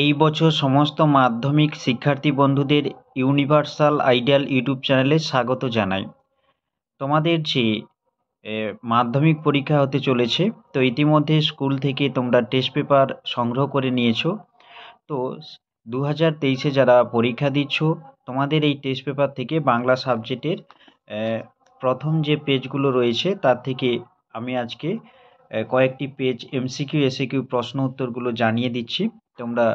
এই বছর সমস্ত মাধ্যমিক শিক্ষার্থী বন্ধুদের ইউনিভার্সাল আইডিয়াল ইউটিউব চ্যানেলে স্বাগত জানাই তোমাদের যে মাধ্যমিক পরীক্ষা হতে চলেছে তো ইতিমধ্যে স্কুল থেকে তোমরা টেস্ট পেপার সংগ্রহ করে নিয়েছো তো দু হাজার তেইশে যারা পরীক্ষা দিচ্ছ তোমাদের এই টেস্ট পেপার থেকে বাংলা সাবজেক্টের প্রথম যে পেজগুলো রয়েছে তার থেকে আমি আজকে কয়েকটি পেজ এমসিকিউ এসিকিউ প্রশ্ন উত্তরগুলো জানিয়ে দিচ্ছি তোমরা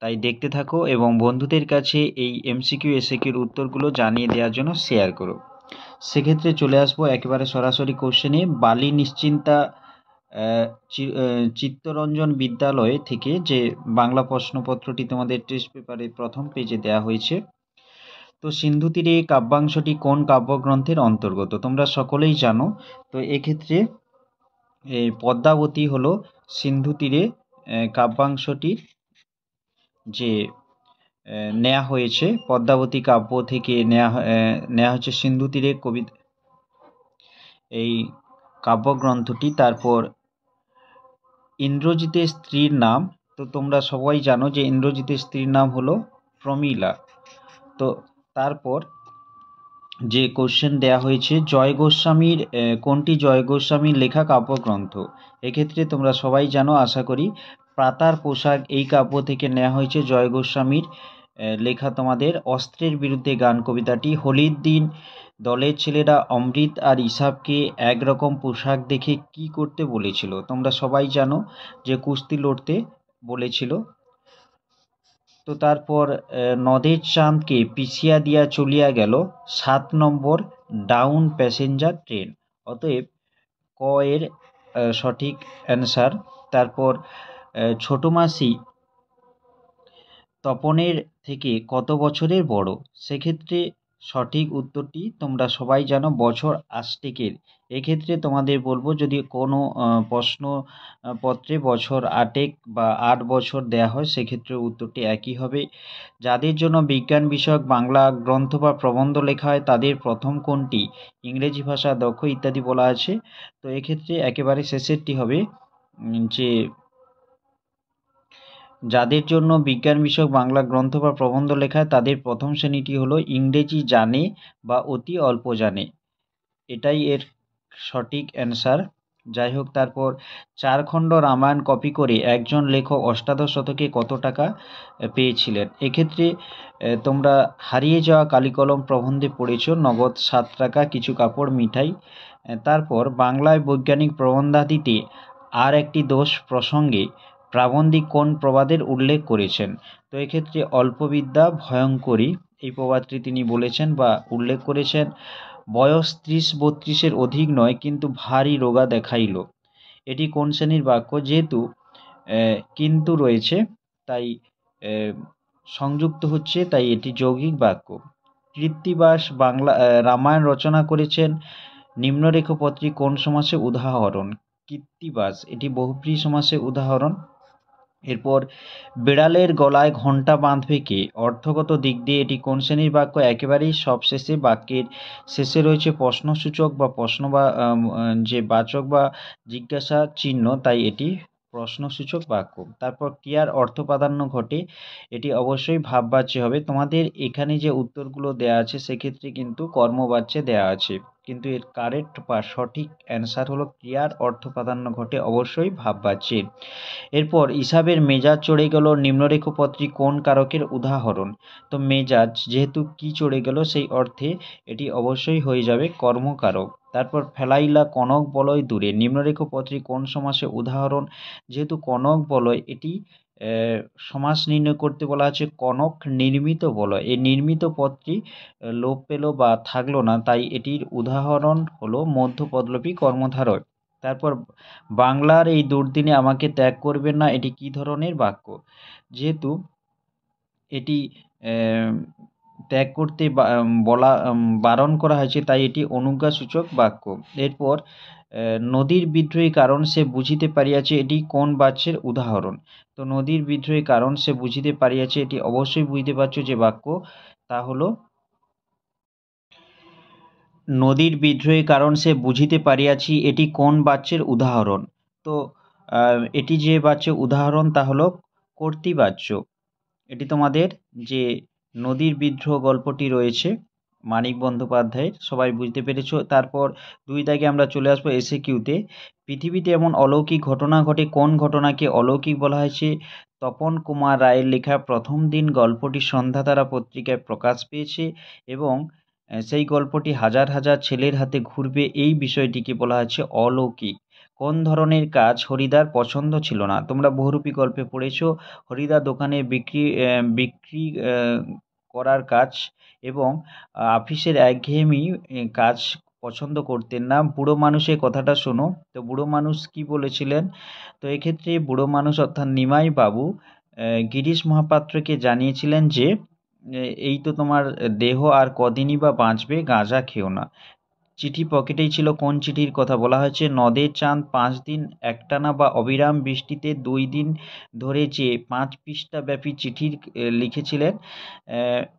তাই দেখতে থাকো এবং বন্ধুদের কাছে এই এমসিকিউ এসএকিউর উত্তরগুলো জানিয়ে দেওয়ার জন্য শেয়ার করো সেক্ষেত্রে চলে আসবো একেবারে সরাসরি কোশ্চেনে বালি নিশ্চিন্তা চিত্তরঞ্জন বিদ্যালয় থেকে যে বাংলা প্রশ্নপত্রটি তোমাদের টেস্ট পেপারে প্রথম পেজে দেয়া হয়েছে তো সিন্ধু তীরে কাব্যাংশটি কোন কাব্যগ্রন্থের অন্তর্গত তোমরা সকলেই জানো তো এক্ষেত্রে পদ্মাবতী হলো সিন্ধু তীরে কাব্যাংশটির যে নেয়া হয়েছে পদ্মাবতী কাব্য থেকে নেয়া নেয়া হচ্ছে সিন্ধু তীরে কবিতা এই কাব্যগ্রন্থটি তারপর ইন্দ্রজিতের স্ত্রীর নাম তো তোমরা সবাই জানো যে ইন্দ্রজিতের স্ত্রীর নাম হলো প্রমীলা তো তারপর যে কোশ্চেন দেয়া হয়েছে জয় গোস্বামীর কোনটি জয় গোস্বামীর লেখা কাব্যগ্রন্থ এক্ষেত্রে তোমরা সবাই জানো আশা করি প্রাতার পোশাক এই কাব্য থেকে নেওয়া হয়েছে জয় গোস্বামীর লেখা তোমাদের অস্ত্রের বিরুদ্ধে গান কবিতাটি হোলির দিন দলের ছেলেরা অমৃত আর ইসাবকে একরকম পোশাক দেখে কি করতে বলেছিল তোমরা সবাই জানো যে কুস্তি লড়তে বলেছিল তো তারপর নদের চাঁদকে পিছিয়া দিয়া চলিয়া গেল সাত নম্বর ডাউন প্যাসেঞ্জার ট্রেন অতএব ক এর সঠিক অ্যান্সার তারপর ছোটো মাসি তপনের থেকে কত বছরের বড় সেক্ষেত্রে সঠিক উত্তরটি তোমরা সবাই জানো বছর আষ্টিকের এক্ষেত্রে তোমাদের বলবো যদি কোনো প্রশ্নপত্রে বছর আটেক বা আট বছর দেয়া হয় সেক্ষেত্রে উত্তরটি একই হবে যাদের জন্য বিজ্ঞান বিষয়ক বাংলা গ্রন্থ বা প্রবন্ধ লেখা হয় তাদের প্রথম কোনটি ইংরেজি ভাষা দক্ষ ইত্যাদি বলা আছে তো এক্ষেত্রে একেবারে শেষেরটি হবে যে যাদের জন্য বিজ্ঞান বিষয়ক বাংলা গ্রন্থ বা প্রবন্ধ লেখায় তাদের প্রথম শ্রেণীটি হলো ইংরেজি জানে বা অতি অল্প জানে এটাই এর সঠিক অ্যান্সার যাই হোক তারপর চারখণ্ড রামায়ণ কপি করে একজন লেখক অষ্টাদশ শতকে কত টাকা পেয়েছিলেন এক্ষেত্রে তোমরা হারিয়ে যাওয়া কালিকলম প্রবন্ধে পড়েছ নগদ সাত টাকা কিছু কাপড় মিঠাই তারপর বাংলায় বৈজ্ঞানিক প্রবন্ধাদিতে আর একটি দোষ প্রসঙ্গে প্রাবন্ধিক কোন প্রবাদের উল্লেখ করেছেন তো এক্ষেত্রে অল্পবিদ্যা ভয়ঙ্করী এই প্রবাদটি তিনি বলেছেন বা উল্লেখ করেছেন বয়স ত্রিশ বত্রিশের অধিক নয় কিন্তু ভারী রোগা দেখাইল এটি কোন শ্রেণীর বাক্য যেহেতু কিন্তু রয়েছে তাই সংযুক্ত হচ্ছে তাই এটি যৌগিক বাক্য কৃত্তিবাস বাংলা রামায়ণ রচনা করেছেন নিম্নরেখপত্রী কোন সমাসে উদাহরণ কৃত্তিবাস এটি বহুপ্রিয় সমাসে উদাহরণ এরপর বিড়ালের গলায় ঘণ্টা বাঁধবে কে অর্থগত দিক দিয়ে এটি কোন শ্রেণীর বাক্য একেবারেই সবশেষে বাক্যের শেষে রয়েছে প্রশ্নসূচক বা প্রশ্ন বা যে বাচক বা জিজ্ঞাসা চিহ্ন তাই এটি প্রশ্নসূচক বাক্য তারপর ক্রিয়ার অর্থ প্রাধান্য ঘটে এটি অবশ্যই ভাববাচ্য হবে তোমাদের এখানে যে উত্তরগুলো দেয়া আছে সেক্ষেত্রে কিন্তু কর্মবাচ্যে দেয়া আছে কিন্তু এর কারেক্ট বা সঠিক অ্যান্সার হলো ক্রিয়ার অর্থ প্রাধান্য ঘটে অবশ্যই ভাববাচ্যে এরপর ইসাবের মেজাজ চড়ে গেল নিম্নরেখ পত্রী কোন কারকের উদাহরণ তো মেজাজ যেহেতু কি চড়ে গেল সেই অর্থে এটি অবশ্যই হয়ে যাবে কর্মকারক তারপর ফেলাইলা কনক বলয় দূরে নিম্নরেখ পত্রী কোন সমাসে উদাহরণ যেহেতু কনক বলয় এটি সমাস নির্ণয় করতে বলা আছে কনক নির্মিত বল এই নির্মিত পদটি লোপ পেল বা থাকলো না তাই এটির উদাহরণ হলো মধ্যপদলপী কর্মধারয় তারপর বাংলার এই দুর্দিনে আমাকে ত্যাগ করবেন না এটি কি ধরনের বাক্য যেহেতু এটি ত্যাগ করতে বলা বারণ করা হয়েছে তাই এটি অনুজ্ঞাসূচক বাক্য এরপর নদীর বিদ্রোহী কারণ সে বুঝিতে পারিয়াছে এটি কোন বাচ্যের উদাহরণ তো নদীর বিদ্রোহী কারণ সে বুঝিতে পারিয়াছে এটি অবশ্যই বুঝতে পারছো যে বাক্য তা হলো নদীর বিদ্রোহী কারণ সে বুঝিতে পারিয়াছি এটি কোন বাচ্যের উদাহরণ তো এটি যে বাচ্যের উদাহরণ তা হলো কর্তৃবাচ্য এটি তোমাদের যে নদীর বিদ্রোহ গল্পটি রয়েছে মানিক বন্দ্যোপাধ্যায়ের সবাই বুঝতে পেরেছ তারপর দুই দাগে আমরা চলে আসবো এসে কিউতে পৃথিবীতে এমন অলৌকিক ঘটনা ঘটে কোন ঘটনাকে অলৌকিক বলা হয়েছে তপন কুমার রায়ের লেখা প্রথম দিন গল্পটি সন্ধ্যাতারা পত্রিকায় প্রকাশ পেয়েছে এবং সেই গল্পটি হাজার হাজার ছেলের হাতে ঘুরবে এই বিষয়টিকে বলা হয়েছে অলৌকিক কোন ধরনের কাজ হরিদার পছন্দ ছিল না তোমরা বহুরূপী গল্পে পড়েছ হরিদা দোকানে বিক্রি বিক্রি করার কাজ এবং অফিসের একঘেয়েমি কাজ পছন্দ করতেন না বুড়ো মানুষের কথাটা শোনো তো বুড়ো মানুষ কি বলেছিলেন তো এক্ষেত্রে বুড়ো মানুষ অর্থাৎ নিমাই বাবু গিরিশ মহাপাত্রকে জানিয়েছিলেন যে এই তো তোমার দেহ আর কদিনই বা বাঁচবে গাঁজা খেও না চিঠি পকেটেই ছিল কোন চিঠির কথা বলা হয়েছে নদে চাঁদ পাঁচ দিন একটানা বা অবিরাম বৃষ্টিতে দুই দিন ধরে যে পাঁচ পৃষ্ঠা ব্যাপী চিঠি লিখেছিলেন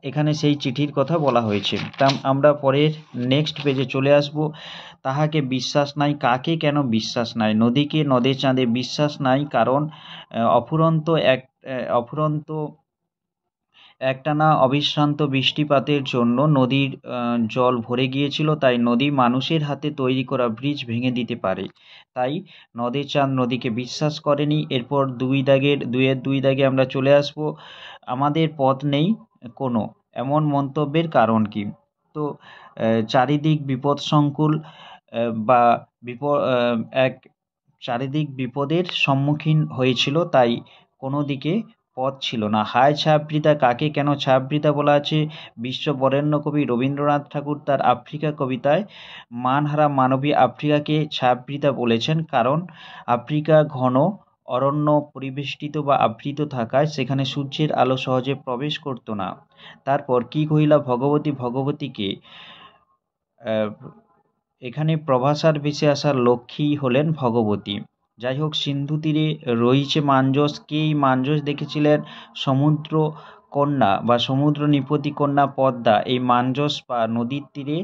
এখানে সেই চিঠির কথা বলা হয়েছে তা আমরা পরের নেক্সট পেজে চলে আসব তাহাকে বিশ্বাস নাই কাকে কেন বিশ্বাস নাই নদীকে নদে চাঁদে বিশ্বাস নাই কারণ অফুরন্ত এক অফুরন্ত একটানা অবিশ্রান্ত বৃষ্টিপাতের জন্য নদীর জল ভরে গিয়েছিল তাই নদী মানুষের হাতে তৈরি করা ব্রিজ ভেঙে দিতে পারে তাই নদে চাঁদ নদীকে বিশ্বাস করেনি এরপর দুই দাগের দুয়ের দুই দাগে আমরা চলে আসব আমাদের পথ নেই কোনো এমন মন্তব্যের কারণ কি তো চারিদিক বিপদসংকুল বা বিপ এক চারিদিক বিপদের সম্মুখীন হয়েছিল তাই কোনো দিকে পথ ছিল না হায় ছায়াবৃতা কাকে কেন ছায়াবৃতা বলা আছে বিশ্ব বরেণ্য কবি রবীন্দ্রনাথ ঠাকুর তার আফ্রিকা কবিতায় মানহারা মানবী আফ্রিকাকে ছায়াবৃতা বলেছেন কারণ আফ্রিকা ঘন অরণ্য পরিবেষ্টিত বা আবৃত থাকায় সেখানে সূর্যের আলো সহজে প্রবেশ করত না তারপর কি কহিলা ভগবতী ভগবতীকে এখানে প্রভাসার ভেসে আসা লক্ষ্মী হলেন ভগবতী যাই হোক সিন্ধু তীরে রয়েছে মাঞ্জস কে এই মাঞ্জস দেখেছিলেন সমুদ্র কন্যা বা সমুদ্র নিপতি কন্যা পদ্মা এই মাঞ্জস বা নদীর তীরে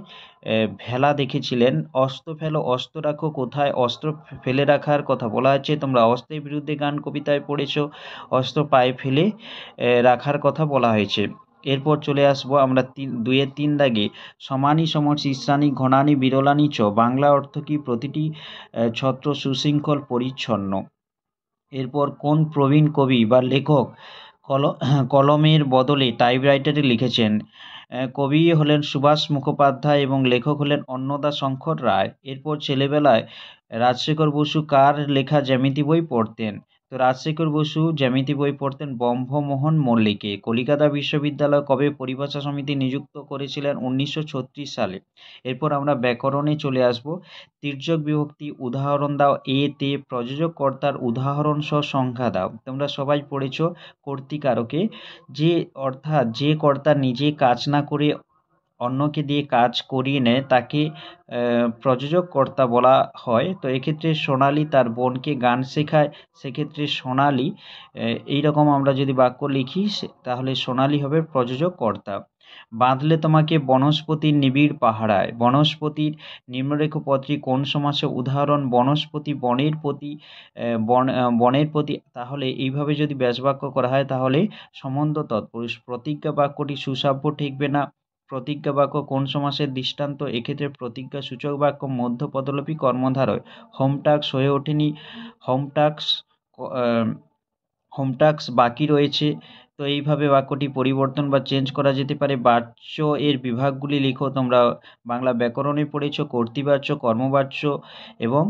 ভেলা দেখেছিলেন অস্ত্র ফেলো অস্ত্র রাখো কোথায় অস্ত্র ফেলে রাখার কথা বলা হয়েছে তোমরা অস্ত্রের বিরুদ্ধে গান কবিতায় পড়েছ অস্ত্র পায়ে ফেলে রাখার কথা বলা হয়েছে এরপর চলে আসবো আমরা তিন দুয়ে তিন দাগে সমানি সমর শীর্ষানি ঘনানি বিরলানি চ বাংলা অর্থ কি প্রতিটি ছত্র সুশৃঙ্খল পরিচ্ছন্ন এরপর কোন প্রবীণ কবি বা লেখক কল কলমের বদলে টাইপরাইটারে লিখেছেন কবি হলেন সুভাষ মুখোপাধ্যায় এবং লেখক হলেন অন্নদা শঙ্কর রায় এরপর ছেলেবেলায় রাজশেখর বসু কার লেখা জ্যামিতি বই পড়তেন তো রাজশেখর বসু জ্যামিতি বই পড়তেন ব্রহ্মমোহন মল্লিকে কলিকাতা বিশ্ববিদ্যালয় কবে পরিভাষা সমিতি নিযুক্ত করেছিলেন উনিশশো সালে এরপর আমরা ব্যাকরণে চলে আসব তির্যক বিভক্তি উদাহরণ দাও এ তে প্রযোজক কর্তার উদাহরণ সহ সংখ্যা দাও তোমরা সবাই পড়েছ কর্তিকারকে যে অর্থাৎ যে কর্তা নিজে কাজ না করে অন্যকে দিয়ে কাজ করিয়ে নেয় তাকে প্রযোজককর্তা বলা হয় তো এক্ষেত্রে সোনালি তার বোনকে গান শেখায় সেক্ষেত্রে সোনালি এইরকম আমরা যদি বাক্য লিখি তাহলে সোনালি হবে প্রযোজক কর্তা বাঁধলে তোমাকে বনস্পতির নিবিড় পাহাড়ায় বনস্পতির নিম্নরেখ কোন সমাসে উদাহরণ বনস্পতি বনের প্রতি বন বনের প্রতি তাহলে এইভাবে যদি ব্যাসবাক্য করা হয় তাহলে সম্বন্ধ তৎপুরুষ প্রতিজ্ঞা বাক্যটি সুসাব্য ঠেকবে না প্রতিজ্ঞা বাক্য কোন সমাসের দৃষ্টান্ত এক্ষেত্রে প্রতিজ্ঞা সূচক বাক্য মধ্যপদলোপী কর্মধারয় হোমটাক্স হয়ে ওঠেনি হোমটাক্স হোমটাক্স বাকি রয়েছে তো এইভাবে বাক্যটি পরিবর্তন বা চেঞ্জ করা যেতে পারে বাচ্য এর বিভাগগুলি লিখো তোমরা বাংলা ব্যাকরণে পড়েছ কর্তৃবাচ্য কর্মবাচ্য এবং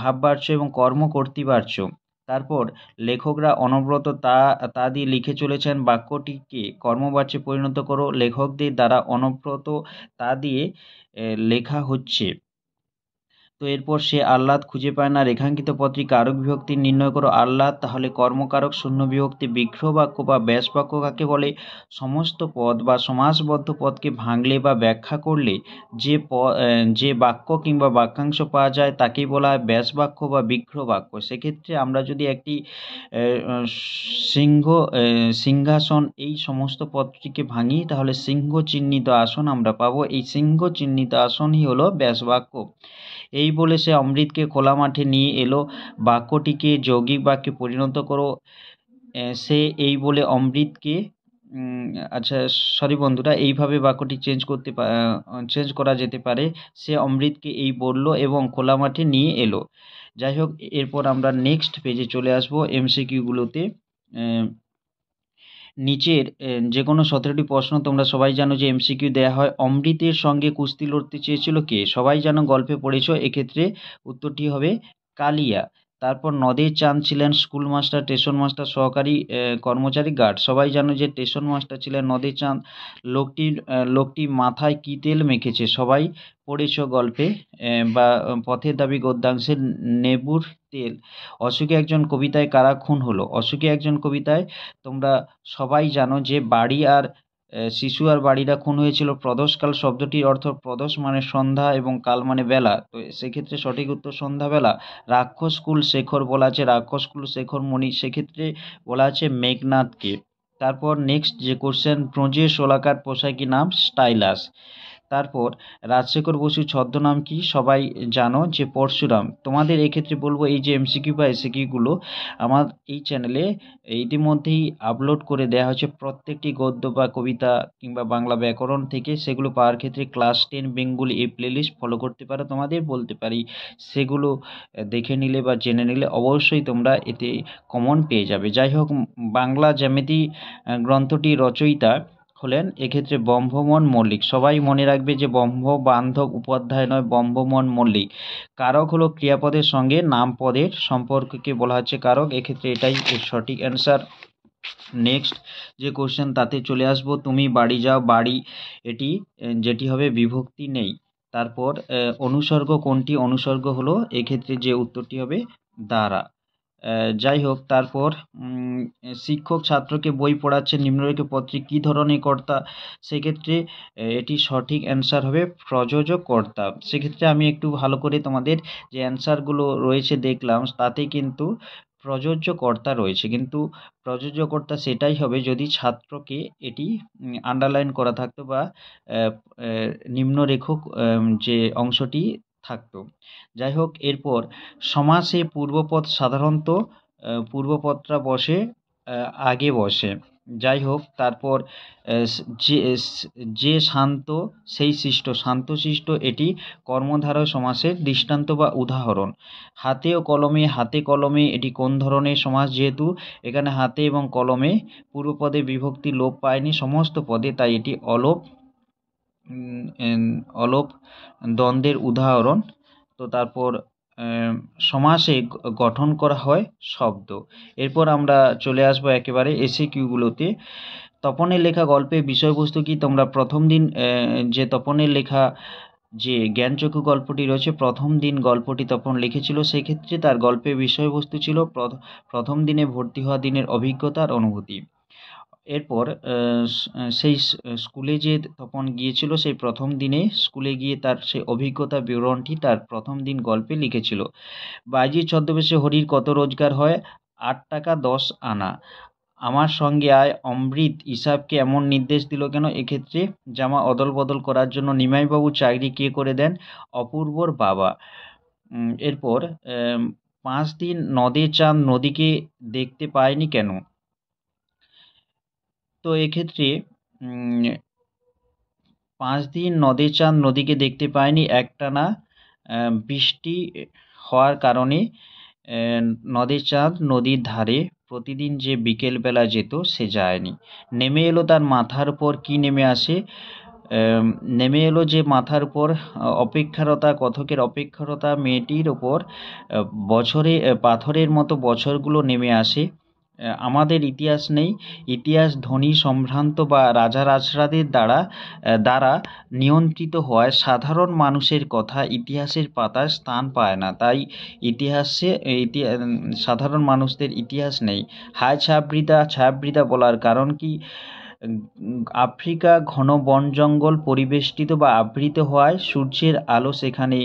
ভাববাচ্য এবং কর্ম কর্তৃবাচ্য তারপর লেখকরা অনবরত তা তা দিয়ে লিখে চলেছেন বাক্যটিকে কর্মবাচ্যে পরিণত করো লেখকদের দ্বারা অনবরত তা দিয়ে লেখা হচ্ছে তো এরপর সে আহ্লাদ খুঁজে পায় না রেখাঙ্কিত পত্রিকা কারক বিভক্তি নির্ণয় করো আহ্লাদ তাহলে কর্মকারক শূন্য বিভক্তি বিগ্রহ বাক্য বা ব্যাস বাক্য কাকে বলে সমস্ত পদ বা সমাসবদ্ধ পদকে ভাঙলে বা ব্যাখ্যা করলে যে প যে বাক্য কিংবা বাক্যাংশ পাওয়া যায় তাকেই বলা হয় ব্যাস বাক্য বা বিগ্রহ বাক্য সেক্ষেত্রে আমরা যদি একটি সিংহ সিংহাসন এই সমস্ত পদটিকে ভাঙি তাহলে সিংহ চিহ্নিত আসন আমরা পাবো এই সিংহ চিহ্নিত আসনই হলো ব্যাসবাক্য এই বলে সে অমৃতকে খোলা মাঠে নিয়ে এলো বাক্যটিকে যৌগিক বাক্যে পরিণত করো সে এই বলে অমৃতকে আচ্ছা সরি বন্ধুরা এইভাবে বাক্যটি চেঞ্জ করতে চেঞ্জ করা যেতে পারে সে অমৃতকে এই বলল এবং খোলা মাঠে নিয়ে এলো যাই হোক এরপর আমরা নেক্সট পেজে চলে আসবো এমসিকিউগুলোতে নিচের যে কোনো সতেরোটি প্রশ্ন তোমরা সবাই জানো যে এমসিকিউ দেওয়া হয় অমৃতের সঙ্গে কুস্তি লড়তে চেয়েছিল কে সবাই জানো গল্পে পড়েছ এক্ষেত্রে উত্তরটি হবে কালিয়া তারপর নদীর চাঁদ ছিলেন স্কুল মাস্টার স্টেশন মাস্টার সহকারী কর্মচারী গার্ড সবাই জানো যে স্টেশন মাস্টার ছিলেন নদীর চাঁদ লোকটির লোকটি মাথায় কী তেল মেখেছে সবাই পড়েছ গল্পে বা পথের দাবি গদ্যাংশের নেবুর তেল অসুখে একজন কবিতায় কারা খুন হলো অসুখে একজন কবিতায় তোমরা সবাই জানো যে বাড়ি আর শিশু আর বাড়িরা খুন হয়েছিল প্রদোষকাল শব্দটির অর্থ প্রদোষ মানে সন্ধ্যা এবং কাল মানে বেলা তো সেক্ষেত্রে সঠিক উত্তর সন্ধ্যাবেলা কুল শেখর বলা আছে রাক্ষস কুল শেখর মণি সেক্ষেত্রে বলা আছে মেঘনাথকে তারপর নেক্সট যে কোশ্চেন ব্রোঞ্জের সোলাকার পোশাকী নাম স্টাইলাস তারপর রাজশেখর বসুর ছদ্মনাম কি সবাই জানো যে পরশুরাম তোমাদের এক্ষেত্রে বলবো এই যে এমসিকিউ বা এসিকিউগুলো আমার এই চ্যানেলে ইতিমধ্যেই আপলোড করে দেওয়া হয়েছে প্রত্যেকটি গদ্য বা কবিতা কিংবা বাংলা ব্যাকরণ থেকে সেগুলো পাওয়ার ক্ষেত্রে ক্লাস টেন বেঙ্গলি এই প্লেলিস্ট ফলো করতে পারো তোমাদের বলতে পারি সেগুলো দেখে নিলে বা জেনে নিলে অবশ্যই তোমরা এতে কমন পেয়ে যাবে যাই হোক বাংলা জ্যামিতি গ্রন্থটি রচয়িতা হলেন এক্ষেত্রে ব্রহ্মমন মল্লিক সবাই মনে রাখবে যে ব্রহ্মবান্ধব উপাধ্যায় নয় ব্রহ্মমন মল্লিক কারক হলো ক্রিয়াপদের সঙ্গে নামপদের সম্পর্ককে বলা হচ্ছে কারক এক্ষেত্রে এটাই সঠিক অ্যান্সার নেক্সট যে কোশ্চেন তাতে চলে আসব তুমি বাড়ি যাও বাড়ি এটি যেটি হবে বিভক্তি নেই তারপর অনুসর্গ কোনটি অনুসর্গ হলো এক্ষেত্রে যে উত্তরটি হবে দ্বারা যাই হোক তারপর শিক্ষক ছাত্রকে বই পড়াচ্ছে নিম্নলিখিত পদটি কী ধরনের কর্তা সেক্ষেত্রে এটি সঠিক অ্যান্সার হবে প্রযোজক কর্তা সেক্ষেত্রে আমি একটু ভালো করে তোমাদের যে অ্যান্সারগুলো রয়েছে দেখলাম তাতে কিন্তু প্রযোজ্য কর্তা রয়েছে কিন্তু প্রযোজ্য কর্তা সেটাই হবে যদি ছাত্রকে এটি আন্ডারলাইন করা থাকতো বা নিম্নরেখক যে অংশটি থাকতো যাই হোক এরপর সমাসে পূর্বপদ সাধারণত পূর্বপদটা বসে আগে বসে যাই হোক তারপর যে যে শান্ত সেই সৃষ্ট সৃষ্ট এটি কর্মধারয় সমাসের দৃষ্টান্ত বা উদাহরণ হাতে ও কলমে হাতে কলমে এটি কোন ধরনের সমাস যেহেতু এখানে হাতে এবং কলমে পূর্বপদে বিভক্তি লোপ পায়নি সমস্ত পদে তাই এটি অলোপ অলোপ দ্বন্দ্বের উদাহরণ তো তারপর সমাসে গঠন করা হয় শব্দ এরপর আমরা চলে আসবো একেবারে এসে কিউগুলোতে তপনের লেখা গল্পে বিষয়বস্তু কি তোমরা প্রথম দিন যে তপনের লেখা যে জ্ঞানচক্ষু গল্পটি রয়েছে প্রথম দিন গল্পটি তপন লিখেছিল সেক্ষেত্রে তার গল্পে বিষয়বস্তু ছিল প্রথম দিনে ভর্তি হওয়া দিনের অভিজ্ঞতার অনুভূতি এরপর সেই স্কুলে যে তপন গিয়েছিল সেই প্রথম দিনে স্কুলে গিয়ে তার সেই অভিজ্ঞতা বিবরণটি তার প্রথম দিন গল্পে লিখেছিল বাইজি ছদ্মবেশে হরির কত রোজগার হয় আট টাকা দশ আনা আমার সঙ্গে আয় অমৃত ইসাবকে এমন নির্দেশ দিল কেন এক্ষেত্রে জামা অদল বদল করার জন্য নিমাইবাবু চাকরি কে করে দেন অপূর্বর বাবা এরপর পাঁচ দিন নদে চান নদীকে দেখতে পায়নি কেন তো এক্ষেত্রে পাঁচ দিন নদীচাঁদ নদীকে দেখতে পায়নি একটানা বৃষ্টি হওয়ার কারণে নদীচাঁদ নদীর ধারে প্রতিদিন যে বিকেলবেলা যেত সে যায়নি নেমে এলো তার মাথার উপর কি নেমে আসে নেমে এলো যে মাথার উপর অপেক্ষারতা কথকের অপেক্ষারতা মেয়েটির ওপর বছরে পাথরের মতো বছরগুলো নেমে আসে আমাদের ইতিহাস নেই ইতিহাস ধনী সম্ভ্রান্ত বা রাজা রাজরাদের দ্বারা দ্বারা নিয়ন্ত্রিত হওয়ায় সাধারণ মানুষের কথা ইতিহাসের পাতায় স্থান পায় না তাই ইতিহাসে সাধারণ মানুষদের ইতিহাস নেই হায় ছায়াবৃদা ছায়াবৃদা বলার কারণ কি আফ্রিকা ঘন বন জঙ্গল পরিবেষ্টিত বা আবৃত হওয়ায় সূর্যের আলো সেখানে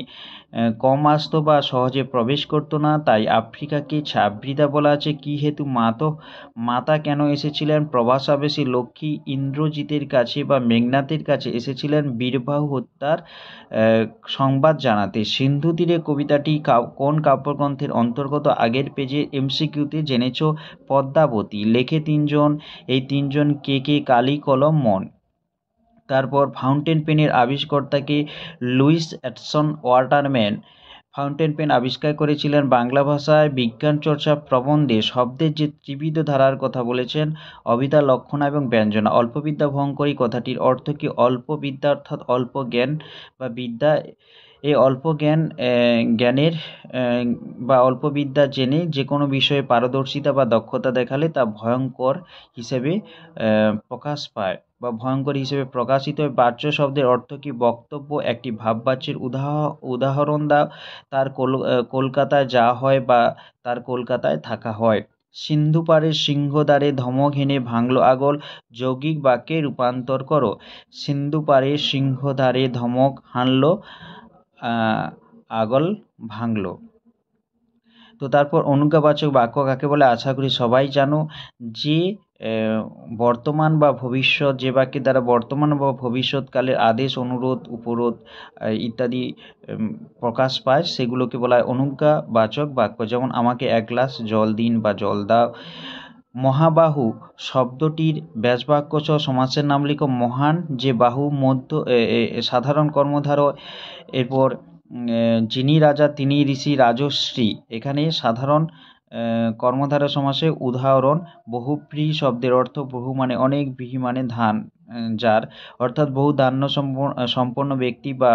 কম আসতো বা সহজে প্রবেশ করতো না তাই আফ্রিকাকে ছাবৃদা বলা আছে কি হেতু মাতো মাতা কেন এসেছিলেন প্রভাসাবেশী লক্ষ্মী ইন্দ্রজিতের কাছে বা মেঘনাথের কাছে এসেছিলেন বীরবাহু হত্যার সংবাদ জানাতে সিন্ধু তীরে কবিতাটি কোন কাব্যগ্রন্থের অন্তর্গত আগের পেজে এমসিকিউতে জেনেছ পদ্মাবতী লেখে তিনজন এই তিনজন কে কে কালী কলম মন তারপর ফাউন্টেন পেনের আবিষ্কর্তাকে Lewis Edson Waterman fountain pen আবিষ্কার করেছিলেন বাংলা ভাষায় বিজ্ঞান চর্চা প্রবন্ধে শব্দের যে জীবিত ধারার কথা বলেছেন অবিদা লক্ষণা এবং ব্যঞ্জনা অল্পবিদ্যা ভঙ্করী কথাটির অর্থ কি অল্প বিদ্যা অর্থাৎ অল্প জ্ঞান বা বিদ্যা এই অল্প জ্ঞান জ্ঞানের বা অল্প বিদ্যা জেনে যে কোনো বিষয়ে পারদর্শিতা বা দক্ষতা দেখালে তা ভয়ঙ্কর হিসেবে প্রকাশ পায় বা ভয়ঙ্কর হিসেবে প্রকাশিত হয় বাচ্য শব্দের অর্থ কি বক্তব্য একটি ভাববাচ্যের উদাহ উদাহরণ দাও তার কল কলকাতায় যা হয় বা তার কলকাতায় থাকা হয় সিন্ধু পারে সিংহদ্বারে হেনে ভাঙল আগল যৌগিক বাক্যে রূপান্তর করো সিন্ধু পারে সিংহদ্বারে ধমক হানল আগল ভাঙল তো তারপর অনুজ্ঞাবাচক বাক্য কাকে বলে আশা করি সবাই জানো যে বর্তমান বা ভবিষ্যৎ যে বাক্যের দ্বারা বর্তমান বা ভবিষ্যৎকালের আদেশ অনুরোধ উপরোধ ইত্যাদি প্রকাশ পায় সেগুলোকে বলা হয় অনুজ্ঞাবাচক বাক্য যেমন আমাকে এক গ্লাস জল দিন বা জল দাও মহাবাহু শব্দটির ব্যাসবাক্যসহ সমাসের নাম লিখো মহান যে বাহু মধ্য সাধারণ কর্মধার এরপর যিনি রাজা তিনি ঋষি রাজশ্রী এখানে সাধারণ কর্মধারা সমাসে উদাহরণ বহুপ্রী শব্দের অর্থ বহু মানে অনেক বিহি মানে ধান যার অর্থাৎ বহু দান্য সম্পন্ন ব্যক্তি বা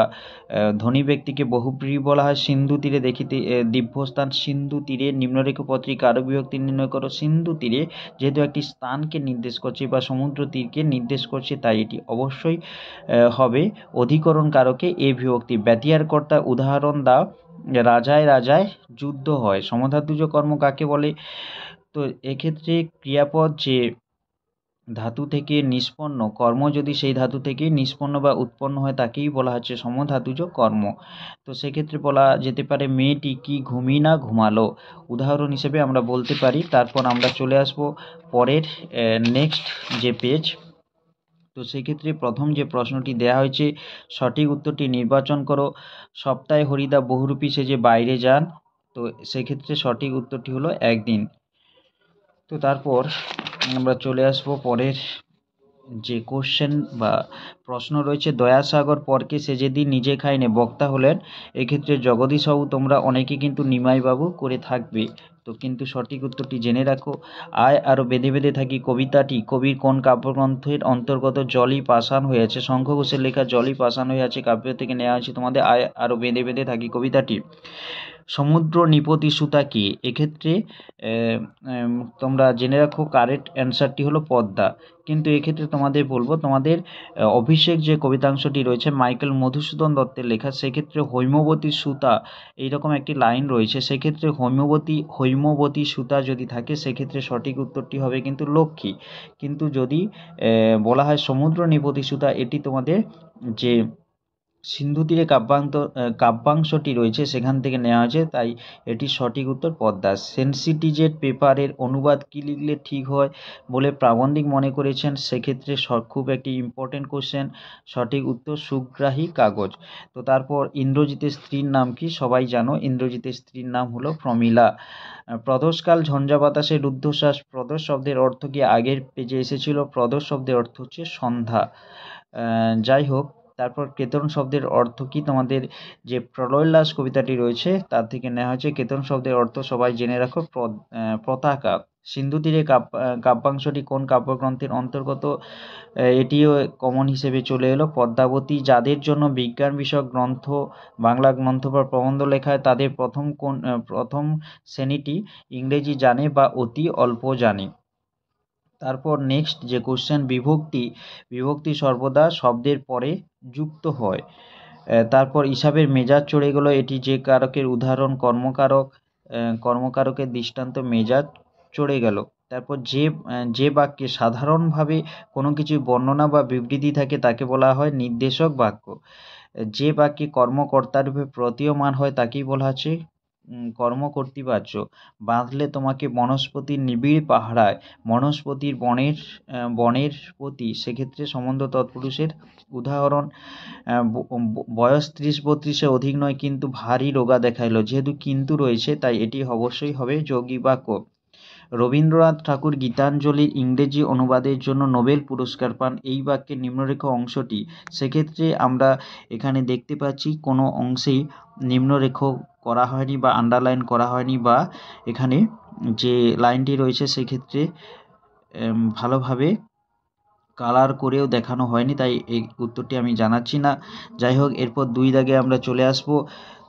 ধনী ব্যক্তিকে বহু প্রিয় বলা হয় সিন্ধু তীরে দেখিতে দিব্যস্থান সিন্ধু তীরে নিম্নরেখ পত্রিকা আরো বিভক্তি নির্ণয় করো সিন্ধু তীরে যেহেতু একটি স্থানকে নির্দেশ করছে বা সমুদ্র তীরকে নির্দেশ করছে তাই এটি অবশ্যই হবে অধিকরণ কারকে এ বিভক্তি ব্যতিয়ার কর্তা উদাহরণ দা রাজায় রাজায় যুদ্ধ হয় সমধাতুজ কর্ম কাকে বলে তো এক্ষেত্রে ক্রিয়াপদ যে ধাতু থেকে নিষ্পন্ন কর্ম যদি সেই ধাতু থেকেই নিষ্পন্ন বা উৎপন্ন হয় তাকেই বলা হচ্ছে সমধাতুজ কর্ম তো সেক্ষেত্রে বলা যেতে পারে মেয়েটি কি ঘুমি না ঘুমালো উদাহরণ হিসেবে আমরা বলতে পারি তারপর আমরা চলে আসব পরের নেক্সট যে পেজ তো সেক্ষেত্রে প্রথম যে প্রশ্নটি দেয়া হয়েছে সঠিক উত্তরটি নির্বাচন করো সপ্তাহে হরিদা বহুরূপী সে যে বাইরে যান তো সেক্ষেত্রে সঠিক উত্তরটি হলো একদিন তো তারপর আমরা চলে আসব পরের যে কোশ্চেন বা প্রশ্ন রয়েছে দয়াসাগর পরকে সে যেদিন নিজে খায়নি বক্তা হলেন এক্ষেত্রে জগদীশ বাবু তোমরা অনেকে কিন্তু নিমাইবাবু করে থাকবে তো কিন্তু সঠিক উত্তরটি জেনে রাখো আয় আরও বেঁধে বেঁধে থাকি কবিতাটি কবির কোন কাব্যগ্রন্থের অন্তর্গত জলই পাষাণ হয়েছে শঙ্খ ঘোষের লেখা জলই পাশান হয়ে আছে কাব্য থেকে নেওয়া হয়েছে তোমাদের আয় আরও বেঁধে বেঁধে থাকি কবিতাটি সমুদ্র নিপতি সুতা কি এক্ষেত্রে তোমরা জেনে রাখো কারেক্ট অ্যান্সারটি হলো পদ্মা কিন্তু এক্ষেত্রে তোমাদের বলবো তোমাদের অভিষেক যে কবিতাংশটি রয়েছে মাইকেল মধুসূদন দত্তের লেখা সেক্ষেত্রে হৈমবতী সুতা এইরকম একটি লাইন রয়েছে সেক্ষেত্রে হৈমবতী হৈমবতী সুতা যদি থাকে সেক্ষেত্রে সঠিক উত্তরটি হবে কিন্তু লক্ষ্মী কিন্তু যদি বলা হয় সমুদ্র নিপতি সুতা এটি তোমাদের যে সিন্ধু তীরে কাব্যান্ত কাব্যাংশটি রয়েছে সেখান থেকে নেওয়া হয়েছে তাই এটি সঠিক উত্তর পদ্মা সেন্সিটিজেড পেপারের অনুবাদ কি লিখলে ঠিক হয় বলে প্রাবন্ধিক মনে করেছেন সেক্ষেত্রে খুব একটি ইম্পর্টেন্ট কোশ্চেন সঠিক উত্তর সুগ্রাহী কাগজ তো তারপর ইন্দ্রজিতের স্ত্রীর নাম কি সবাই জানো ইন্দ্রজিতের স্ত্রীর নাম হলো প্রমিলা প্রদোষকাল ঝঞ্ঝা বাতাসে রুদ্ধশ্বাস প্রদোষ শব্দের অর্থ কি আগের পেজে এসেছিল প্রদোষ শব্দের অর্থ হচ্ছে সন্ধ্যা যাই হোক তারপর কেতন শব্দের অর্থ কি তোমাদের যে প্রলয়লাস কবিতাটি রয়েছে তার থেকে নেওয়া হয়েছে কেতন শব্দের অর্থ সবাই জেনে রাখো পতাকা সিন্ধু তীরে কাব্যাংশটি কোন কাব্যগ্রন্থের অন্তর্গত এটিও কমন হিসেবে চলে এলো পদ্মাবতী যাদের জন্য বিজ্ঞান বিষয়ক গ্রন্থ বাংলা গ্রন্থ বা প্রবন্ধ লেখায় তাদের প্রথম কোন প্রথম শ্রেণীটি ইংরেজি জানে বা অতি অল্প জানে তারপর নেক্সট যে কোশ্চেন বিভক্তি বিভক্তি সর্বদা শব্দের পরে যুক্ত হয় তারপর হিসাবের মেজাজ চড়ে গেল এটি যে কারকের উদাহরণ কর্মকারক কর্মকারকের দৃষ্টান্ত মেজাজ চড়ে গেল তারপর যে যে বাক্যে সাধারণভাবে কোনো কিছু বর্ণনা বা বিবৃতি থাকে তাকে বলা হয় নির্দেশক বাক্য যে বাক্যে কর্মকর্তারূপে প্রতীয়মান হয় তাকেই বলা হচ্ছে কর্ম করতে পারছ বাঁধলে তোমাকে বনস্পতির নিবিড় পাহারায় বনস্পতির বনের বনের প্রতি সেক্ষেত্রে সম্বন্ধ তৎপুরুষের উদাহরণ বয়স ত্রিশ বত্রিশে অধিক নয় কিন্তু ভারী রোগা দেখাইল যেহেতু কিন্তু রয়েছে তাই এটি অবশ্যই হবে যোগী বাক্য রবীন্দ্রনাথ ঠাকুর গীতাঞ্জলির ইংরেজি অনুবাদের জন্য নোবেল পুরস্কার পান এই বাক্যের নিম্নরেখা অংশটি সেক্ষেত্রে আমরা এখানে দেখতে পাচ্ছি কোনো অংশেই নিম্নরেখ করা হয়নি বা আন্ডারলাইন করা হয়নি বা এখানে যে লাইনটি রয়েছে সেক্ষেত্রে ভালোভাবে কালার করেও দেখানো হয়নি তাই এই উত্তরটি আমি জানাচ্ছি না যাই হোক এরপর দুই দাগে আমরা চলে আসব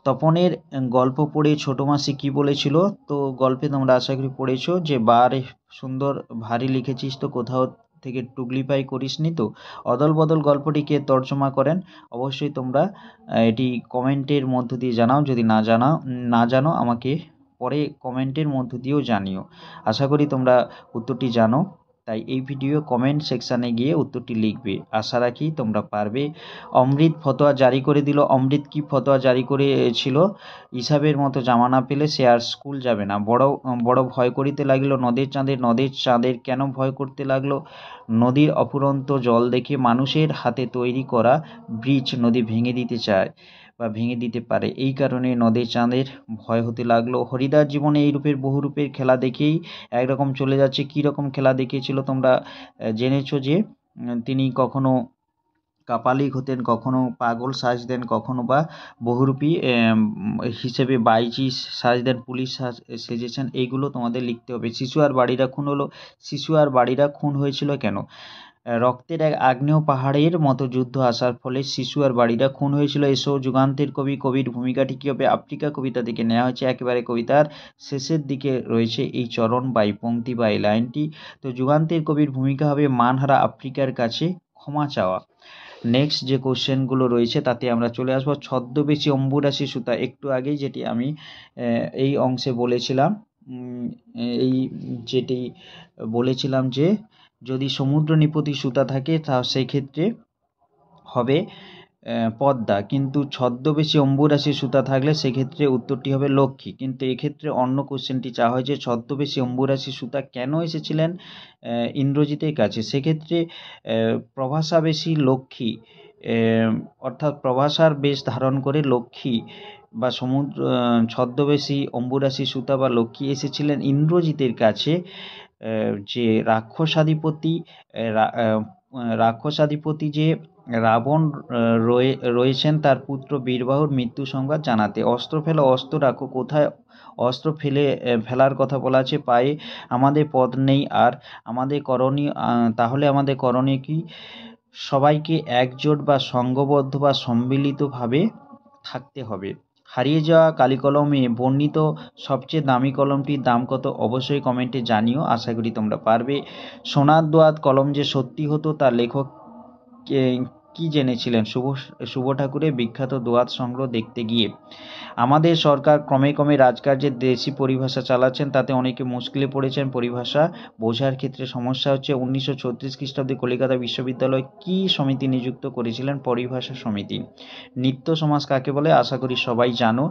তপনের গল্প পড়ে ছোটো মাসি কী বলেছিল তো গল্পে তোমরা আশা করি পড়েছো যে বারে সুন্দর ভারী লিখেছিস তো কোথাও থেকে টুগলিপাই নি তো অদল বদল গল্পটিকে তর্জমা করেন অবশ্যই তোমরা এটি কমেন্টের মধ্য দিয়ে জানাও যদি না জানা না জানো আমাকে পরে কমেন্টের মধ্য দিয়েও জানিও আশা করি তোমরা উত্তরটি জানো তাই এই ভিডিও কমেন্ট সেকশানে গিয়ে উত্তরটি লিখবে আশা রাখি তোমরা পারবে অমৃত ফতোয়া জারি করে দিল অমৃত কি ফতোয়া জারি করেছিল হিসাবের মতো জামা না পেলে সে আর স্কুল যাবে না বড় বড় ভয় করিতে লাগিল নদের চাঁদের নদের চাঁদের কেন ভয় করতে লাগলো নদীর অফুরন্ত জল দেখে মানুষের হাতে তৈরি করা ব্রিজ নদী ভেঙে দিতে চায় বা ভেঙে দিতে পারে এই কারণে নদে চাঁদের ভয় হতে লাগলো হরিদার জীবনে এই রূপের বহু রূপের খেলা দেখেই একরকম চলে যাচ্ছে কী রকম খেলা দেখিয়েছিল তোমরা জেনেছো যে তিনি কখনও কাপালিক হতেন কখনো পাগল সাজতেন কখনো বা বহুরূপী হিসেবে বাইজি সাজতেন পুলিশ সাজ সেজেছেন এইগুলো তোমাদের লিখতে হবে শিশু আর বাড়িরা খুন হলো শিশু আর বাড়িরা খুন হয়েছিল কেন রক্তের এক আগ্নেয় পাহাড়ের মতো যুদ্ধ আসার ফলে শিশু আর বাড়িরা খুন হয়েছিল এসব যুগান্তের কবি কবির ভূমিকাটি কী হবে আফ্রিকা কবিতা থেকে নেওয়া হয়েছে একেবারে কবিতার শেষের দিকে রয়েছে এই চরণ বা এই পংক্তি বা এই লাইনটি তো যুগান্তের কবির ভূমিকা হবে মানহারা আফ্রিকার কাছে ক্ষমা চাওয়া নেক্সট যে কোশ্চেনগুলো রয়েছে তাতে আমরা চলে আসবো ছদ্মবেশী অম্বুরাশি সুতা একটু আগেই যেটি আমি এই অংশে বলেছিলাম এই যেটি বলেছিলাম যে যদি সমুদ্র নিপতি সুতা থাকে তা সেই ক্ষেত্রে হবে পদ্মা কিন্তু ছদ্মবেশী অম্বুরাশি সুতা থাকলে সেক্ষেত্রে উত্তরটি হবে লক্ষ্মী কিন্তু এক্ষেত্রে অন্য কোশ্চেনটি চা হয় যে ছদ্মবেশী অম্বুরাশি সুতা কেন এসেছিলেন ইন্দ্রজিতের কাছে সেক্ষেত্রে প্রভাষাবেশী লক্ষ্মী অর্থাৎ প্রভাষার বেশ ধারণ করে লক্ষ্মী বা সমুদ্র ছদ্মবেশী অম্বুরাশি সুতা বা লক্ষ্মী এসেছিলেন ইন্দ্রজিতের কাছে যে রাক্ষসাধিপতি রাক্ষসাধিপতি যে রাবণ রয়েছেন তার পুত্র বীরবাহুর মৃত্যু সংবাদ জানাতে অস্ত্র ফেলে অস্ত্র রাখো কোথায় অস্ত্র ফেলে ফেলার কথা বলা আছে পায়ে আমাদের পথ নেই আর আমাদের করণীয় তাহলে আমাদের করণীয় কি সবাইকে একজোট বা সঙ্গবদ্ধ বা সম্মিলিতভাবে থাকতে হবে হারিয়ে যাওয়া কালিকলমে বর্ণিত সবচেয়ে দামি কলমটির দাম কত অবশ্যই কমেন্টে জানিও আশা করি তোমরা পারবে সোনার দোয়াত কলম যে সত্যি হতো তার লেখক কি জেনেছিলেন শুভ শুভ ঠাকুরের বিখ্যাত দোয়াত সংগ্রহ দেখতে গিয়ে আমাদের সরকার ক্রমে ক্রমে রাজকার্যের দেশি পরিভাষা চালাচ্ছেন তাতে অনেকে মুশকিলে পড়েছেন পরিভাষা বোঝার ক্ষেত্রে সমস্যা হচ্ছে উনিশশো ছত্রিশ খ্রিস্টাব্দে কলিকাতা বিশ্ববিদ্যালয় কি সমিতি নিযুক্ত করেছিলেন পরিভাষা সমিতি নিত্য সমাজ কাকে বলে আশা করি সবাই জানো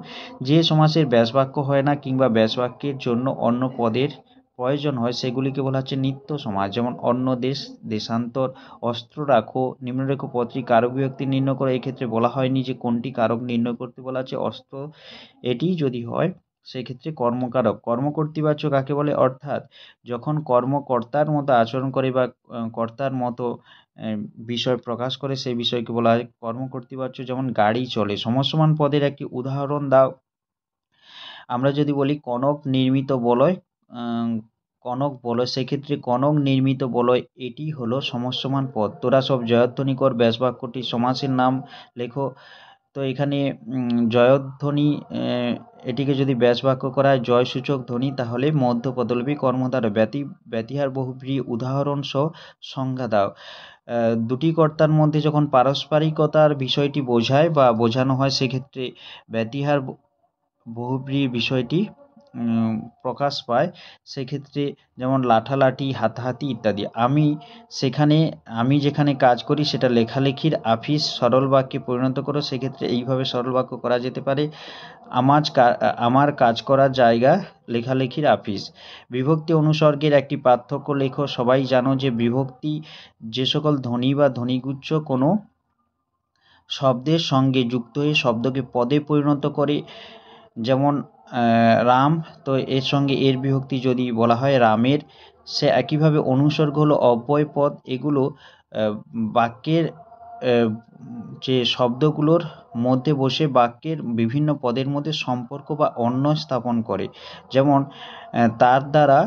যে সমাজের ব্যাসবাক্য হয় না কিংবা ব্যাসবাক্যের জন্য অন্য পদের প্রয়োজন হয় সেগুলিকে বলা হচ্ছে নিত্য সমাজ যেমন অন্য দেশ দেশান্তর অস্ত্র রাখো নিম্নরেখ পত্রী কারক বিভক্তি নির্ণয় করো এক্ষেত্রে বলা হয়নি যে কোনটি কারক নির্ণয় করতে বলা আছে অস্ত্র এটি যদি হয় সেক্ষেত্রে কর্মকারক কর্মকর্তৃবাচক কাকে বলে অর্থাৎ যখন কর্মকর্তার মতো আচরণ করে বা কর্তার মতো বিষয় প্রকাশ করে সেই বিষয়কে বলা হয় কর্মকর্তৃবাচ্য যেমন গাড়ি চলে সমসমান পদের একটি উদাহরণ দাও আমরা যদি বলি কনক নির্মিত বলয় কনক বলয় সেক্ষেত্রে কনক নির্মিত বলয় এটি হলো সমস্যমান পদ তোরা সব জয়ধ্বনি কর ব্যাস বাক্যটি সমাসের নাম লেখো তো এখানে জয়ধ্বনি এটিকে যদি ব্যাস বাক্য করা হয় জয়সূচক ধ্বনি তাহলে মধ্য পদলবী ব্যতি ব্যতিহার বহুব্রী উদাহরণ সহ সংজ্ঞা দাও দুটি কর্তার মধ্যে যখন পারস্পরিকতার বিষয়টি বোঝায় বা বোঝানো হয় সেক্ষেত্রে ব্যতিহার বহুব্রী বিষয়টি প্রকাশ পায় সেক্ষেত্রে যেমন লাঠালাঠি হাতাহাতি ইত্যাদি আমি সেখানে আমি যেখানে কাজ করি সেটা লেখালেখির আফিস সরল বাক্যে পরিণত করো সেক্ষেত্রে এইভাবে সরল বাক্য করা যেতে পারে আমাজ আমার কাজ করার জায়গা লেখালেখির আফিস বিভক্তি অনুসর্গের একটি পার্থক্য লেখো সবাই জানো যে বিভক্তি যে সকল ধ্বনি বা ধ্বনিগুচ্ছ কোনো শব্দের সঙ্গে যুক্ত হয়ে শব্দকে পদে পরিণত করে যেমন রাম তো এর সঙ্গে এর বিভক্তি যদি বলা হয় রামের সে একইভাবে অনুসর্গ হলো অব্যয় পদ এগুলো বাক্যের যে শব্দগুলোর মধ্যে বসে বাক্যের বিভিন্ন পদের মধ্যে সম্পর্ক বা অন্য স্থাপন করে যেমন তার দ্বারা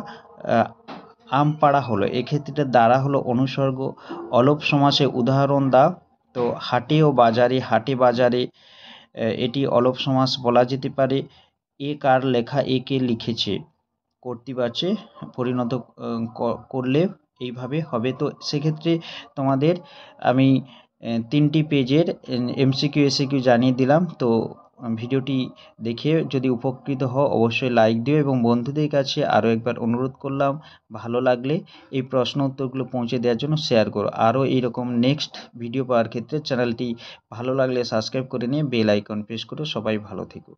আম পাড়া হলো এক্ষেত্রে দ্বারা হলো অনুসর্গ অলোপ সমাসে উদাহরণ দা তো হাটে ও বাজারে হাটে বাজারে এটি অলোপ সমাস বলা যেতে পারে এ কার লেখা এ কে লিখেছে কর্তৃবাচে পরিণত করলে এইভাবে হবে তো সেক্ষেত্রে তোমাদের আমি তিনটি পেজের এমসিকিউ এসিকিউ জানিয়ে দিলাম তো ভিডিওটি দেখে যদি উপকৃত হও অবশ্যই লাইক দিও এবং বন্ধুদের কাছে আরও একবার অনুরোধ করলাম ভালো লাগলে এই প্রশ্ন উত্তরগুলো পৌঁছে দেওয়ার জন্য শেয়ার করো আরও এইরকম নেক্সট ভিডিও পাওয়ার ক্ষেত্রে চ্যানেলটি ভালো লাগলে সাবস্ক্রাইব করে নিয়ে বেল আইকন প্রেস করো সবাই ভালো থেকো